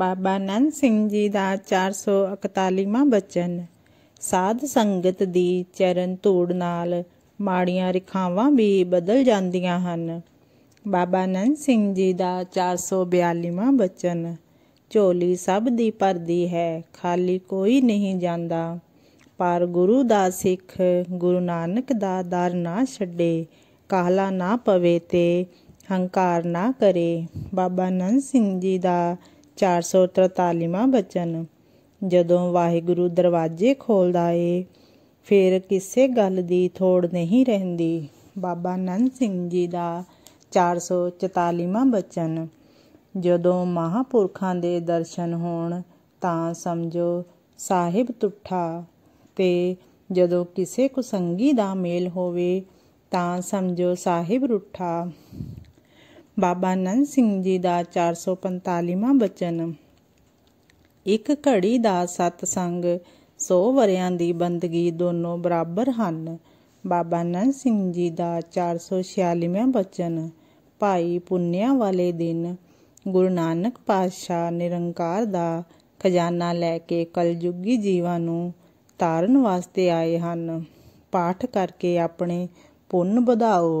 ਬਾਬਾ ਨੰਨ ਸਿੰਘ ਜੀ ਦਾ 441ਵਾਂ ਬਚਨ ਸਾਧ ਸੰਗਤ ਦੀ ਚਰਨ ਧੂੜ ਨਾਲ ਮਾੜੀਆਂ ਰਿਖਾਵਾਂ ਵੀ ਬਦਲ ਜਾਂਦੀਆਂ ਹਨ ਬਾਬਾ ਨੰਨ ਸਿੰਘ ਜੀ ਦਾ 442ਵਾਂ ਬਚਨ ਝੋਲੀ ਸਭ ਦੀ ਭਰਦੀ ਹੈ ਖਾਲੀ ਕੋਈ ਨਹੀਂ ਜਾਂਦਾ ਪਰ ਗੁਰੂ ਦਾ ਸਿੱਖ ਗੁਰੂ ਨਾਨਕ ਦਾ ਦਰ ਨਾ ਛੱਡੇ ਕਾਹਲਾ ਨਾ ਪਵੇ ਤੇ ਹੰਕਾਰ ਨਾ ਕਰੇ ਬਾਬਾ ਨੰਨ ਸਿੰਘ ਜੀ ਦਾ 443ਵਾਂ ਬਚਨ ਜਦੋਂ ਵਾਹਿਗੁਰੂ ਦਰਵਾਜ਼ੇ ਖੋਲਦਾ ਏ ਫਿਰ ਕਿਸੇ ਗੱਲ ਦੀ ਥੋੜ ਨਹੀਂ ਰਹਿੰਦੀ ਬਾਬਾ ਨੰਦ ਸਿੰਘ ਜੀ ਦਾ 444ਵਾਂ ਬਚਨ ਜਦੋਂ ਮਹਾਪੁਰਖਾਂ ਦੇ ਦਰਸ਼ਨ ਹੋਣ ਤਾਂ ਸਮਝੋ ਸਾਹਿਬ ਤੁਠਾ ਤੇ ਜਦੋਂ ਕਿਸੇ ਕੁਸੰਗੀ ਦਾ ਮੇਲ ਹੋਵੇ ਤਾਂ ਸਮਝੋ ਸਾਹਿਬ ਰੁੱਠਾ ਬਾਬਾ ਨੰਦ ਸਿੰਘ ਜੀ ਦਾ 445ਵਾਂ ਬਚਨ ਇੱਕ ਘੜੀ ਦਾ ਸਤ ਸੰਗ 100 ਵਰਿਆਂ ਦੀ ਬੰਦਗੀ ਦੋਨੋਂ ਬਰਾਬਰ ਹਨ ਬਾਬਾ ਨੰਦ ਸਿੰਘ ਜੀ ਦਾ 446ਵਾਂ ਬਚਨ ਭਾਈ ਪੁੰਨਿਆ ਵਾਲੇ ਦਿਨ ਗੁਰੂ ਨਾਨਕ ਪਾਤਸ਼ਾਹ ਨਿਰੰਕਾਰ ਦਾ ਖਜ਼ਾਨਾ ਲੈ ਕੇ ਕਲਯੁਗੀ ਜੀਵਾਂ ਨੂੰ ਤਾਰਨ ਵਾਸਤੇ ਆਏ ਹਨ ਪਾਠ ਕਰਕੇ ਆਪਣੇ ਪੁੰਨ ਵਧਾਓ